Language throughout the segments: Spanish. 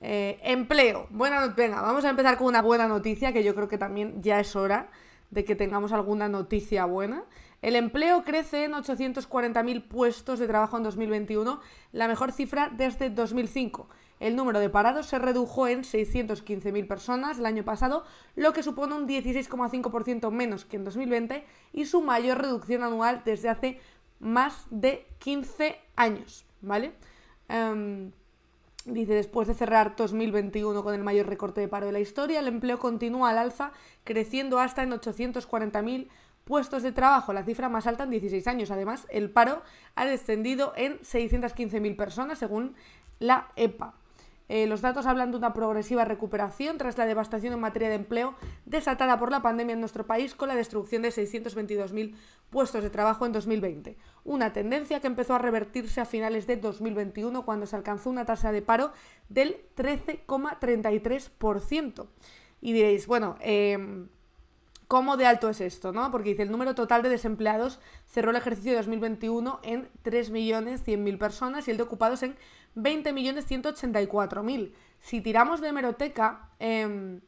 Eh, empleo. Buena Venga, vamos a empezar con una buena noticia, que yo creo que también ya es hora de que tengamos alguna noticia buena. El empleo crece en 840.000 puestos de trabajo en 2021, la mejor cifra desde 2005. El número de parados se redujo en 615.000 personas el año pasado, lo que supone un 16,5% menos que en 2020 y su mayor reducción anual desde hace más de 15 años, ¿vale? Em, Dice, después de cerrar 2021 con el mayor recorte de paro de la historia, el empleo continúa al alza, creciendo hasta en 840.000 puestos de trabajo, la cifra más alta en 16 años. Además, el paro ha descendido en 615.000 personas, según la EPA. Eh, los datos hablan de una progresiva recuperación tras la devastación en materia de empleo desatada por la pandemia en nuestro país con la destrucción de 622.000 puestos de trabajo en 2020, una tendencia que empezó a revertirse a finales de 2021 cuando se alcanzó una tasa de paro del 13,33%. Y diréis, bueno, em, cómo de alto es esto, Porque dice, el número total de desempleados cerró el ejercicio de 2021 en 3.100.000 personas y el de ocupados en 20.184.000. Si tiramos de hemeroteca, em,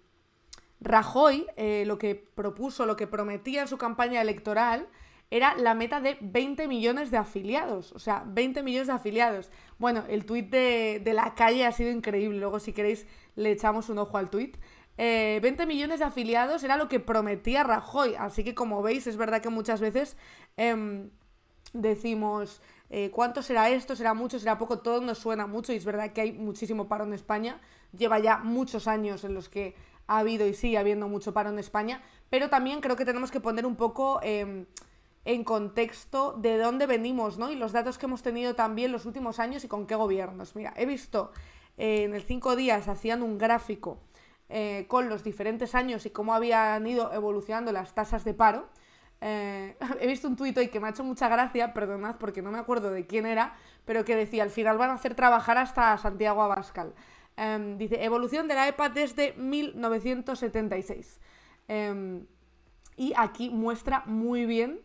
Rajoy eh, lo que propuso, lo que prometía en su campaña electoral era la meta de 20 millones de afiliados, o sea, 20 millones de afiliados. Bueno, el tuit de, de la calle ha sido increíble, luego si queréis le echamos un ojo al tuit. 20 eh, millones de afiliados era lo que prometía Rajoy. Así que como veis, es verdad que muchas veces em, decimos... Eh, ¿Cuánto será esto? ¿Será mucho? ¿Será poco? Todo nos suena mucho y es verdad que hay muchísimo paro en España. Lleva ya muchos años en los que ha habido y sigue habiendo mucho paro en España, pero también creo que tenemos que poner un poco em, en contexto de dónde venimos, ¿no? Y los datos que hemos tenido también los últimos años y con qué gobiernos. Mira, he visto eh, en el 5 días hacían un gráfico eh, con los diferentes años y cómo habían ido evolucionando las tasas de paro. Eh, he visto un tuit hoy que me ha hecho mucha gracia, perdonad porque no me acuerdo de quién era, pero que decía, al final van a hacer trabajar hasta Santiago Abascal. Em, dice, evolución de la EPA desde 1976. Em, y aquí muestra muy bien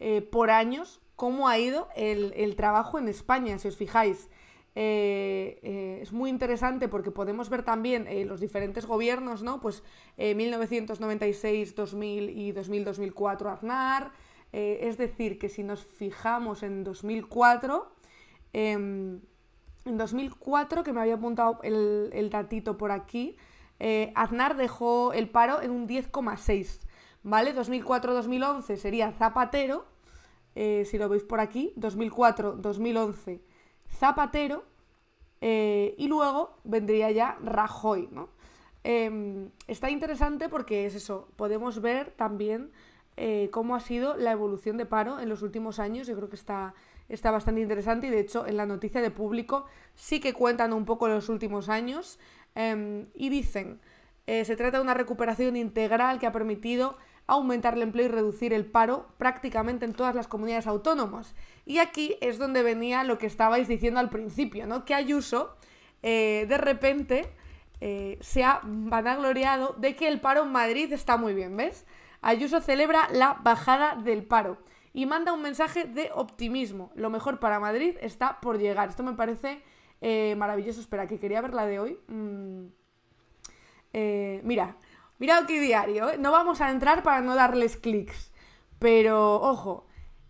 eh, por años cómo ha ido el trabajo en España, si os fijáis. Eh, eh, es muy interesante porque podemos ver también eh, los diferentes gobiernos, ¿no? Pues 1996, 2000 y 2000-2004 Aznar, es decir, que si nos fijamos en 2004, em, en 2004, que me había apuntado el, el datito por aquí, Aznar dejó el paro en un 10,6, ¿vale? 2004-2011 sería Zapatero, si lo veis por aquí, 2004-2011 Zapatero eh, y luego vendría ya Rajoy, em, está interesante porque es eso, podemos ver también eh, cómo ha sido la evolución de paro en los últimos años, yo creo que está, está bastante interesante y de hecho en la noticia de público sí que cuentan un poco los últimos años em, y dicen, eh, se trata de una recuperación integral que ha permitido aumentar el empleo y reducir el paro prácticamente en todas las comunidades autónomas. Y aquí es donde venía lo que estabais diciendo al principio, ¿no? Que Ayuso eh, de repente eh, se ha vanagloriado de que el paro en Madrid está muy bien, ¿ves? Ayuso celebra la bajada del paro y manda un mensaje de optimismo. Lo mejor para Madrid está por llegar. Esto me parece eh, maravilloso. Espera, que quería ver la de hoy. Mm. mira, Mirad qué diario, ¿eh? no vamos a entrar para no darles clics. Pero, ojo,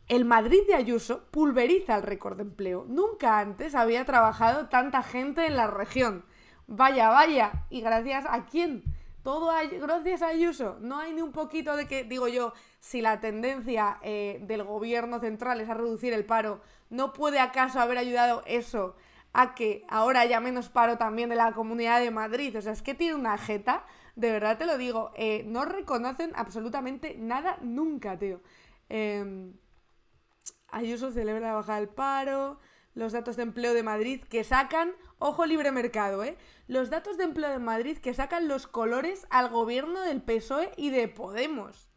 el Madrid de Ayuso pulveriza el récord de empleo. Nunca antes había trabajado tanta gente en la región. Vaya, vaya. ¿Y gracias a quién? Todo gracias a Ayuso. No hay ni un poquito de que, digo yo, si la tendencia eh, del gobierno central es a reducir el paro, ¿no puede acaso haber ayudado eso a que ahora haya menos paro también de la Comunidad de Madrid. O sea, es que tiene una jeta, de verdad te lo digo, eh, no reconocen absolutamente nada nunca, tío. Em, Ayuso celebra la bajada del paro, los datos de empleo de Madrid que sacan, ojo libre mercado, ¿eh? Los datos de empleo de Madrid que sacan los colores al gobierno del PSOE y de Podemos.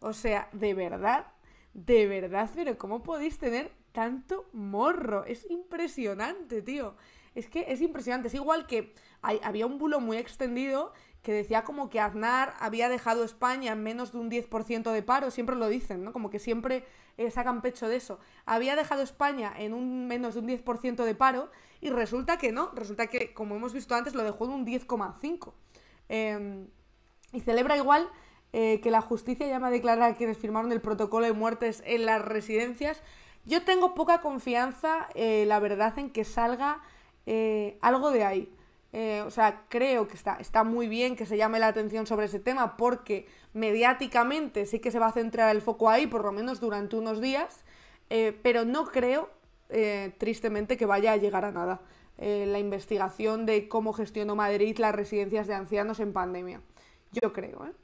O sea, de verdad, de verdad, pero ¿cómo podéis tener tanto morro. Es impresionante, tío. Es que es impresionante. Es igual que había un bulo muy extendido que decía como que Aznar había dejado España en menos de un 10% de paro, siempre lo dicen, ¿no? Como que siempre eh, sacan pecho de eso. Había dejado España en un menos de un 10% de paro y resulta que no, resulta que, como hemos visto antes, lo dejó en un 10,5%. Em, y celebra igual eh, que la justicia llama a declarar a quienes firmaron el protocolo de muertes en las residencias yo tengo poca confianza, eh, la verdad, en que salga eh, algo de ahí. Eh, o sea, creo que está, está muy bien que se llame la atención sobre ese tema porque mediáticamente sí que se va a centrar el foco ahí, por lo menos durante unos días, pero no creo, tristemente, que vaya a llegar a nada la investigación de cómo gestionó Madrid las residencias de ancianos en pandemia. Yo creo, ¿eh?